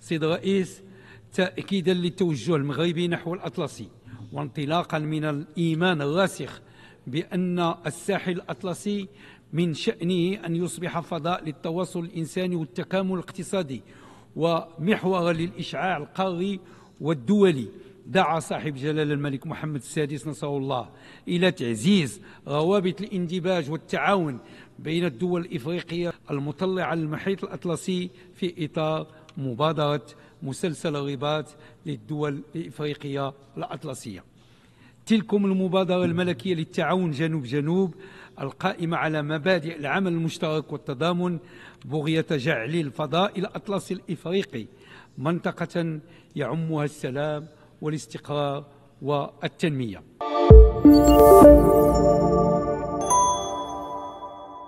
سيد الرئيس تأكيدا للتوجه المغربي نحو الأطلسي وانطلاقا من الإيمان الراسخ بأن الساحل الأطلسي من شأنه أن يصبح فضاء للتواصل الإنساني والتكامل الاقتصادي ومحور للإشعاع القاري والدولي دعا صاحب جلال الملك محمد السادس نصره الله إلى تعزيز روابط الاندماج والتعاون بين الدول الإفريقية المطلعة للمحيط الأطلسي في إطار مبادرة مسلسل الرباط للدول الإفريقية الأطلسية تلكم المبادرة الملكية للتعاون جنوب جنوب القائمة على مبادئ العمل المشترك والتضامن بغية جعل الفضاء الأطلسي الإفريقي منطقة يعمها السلام والاستقرار والتنميه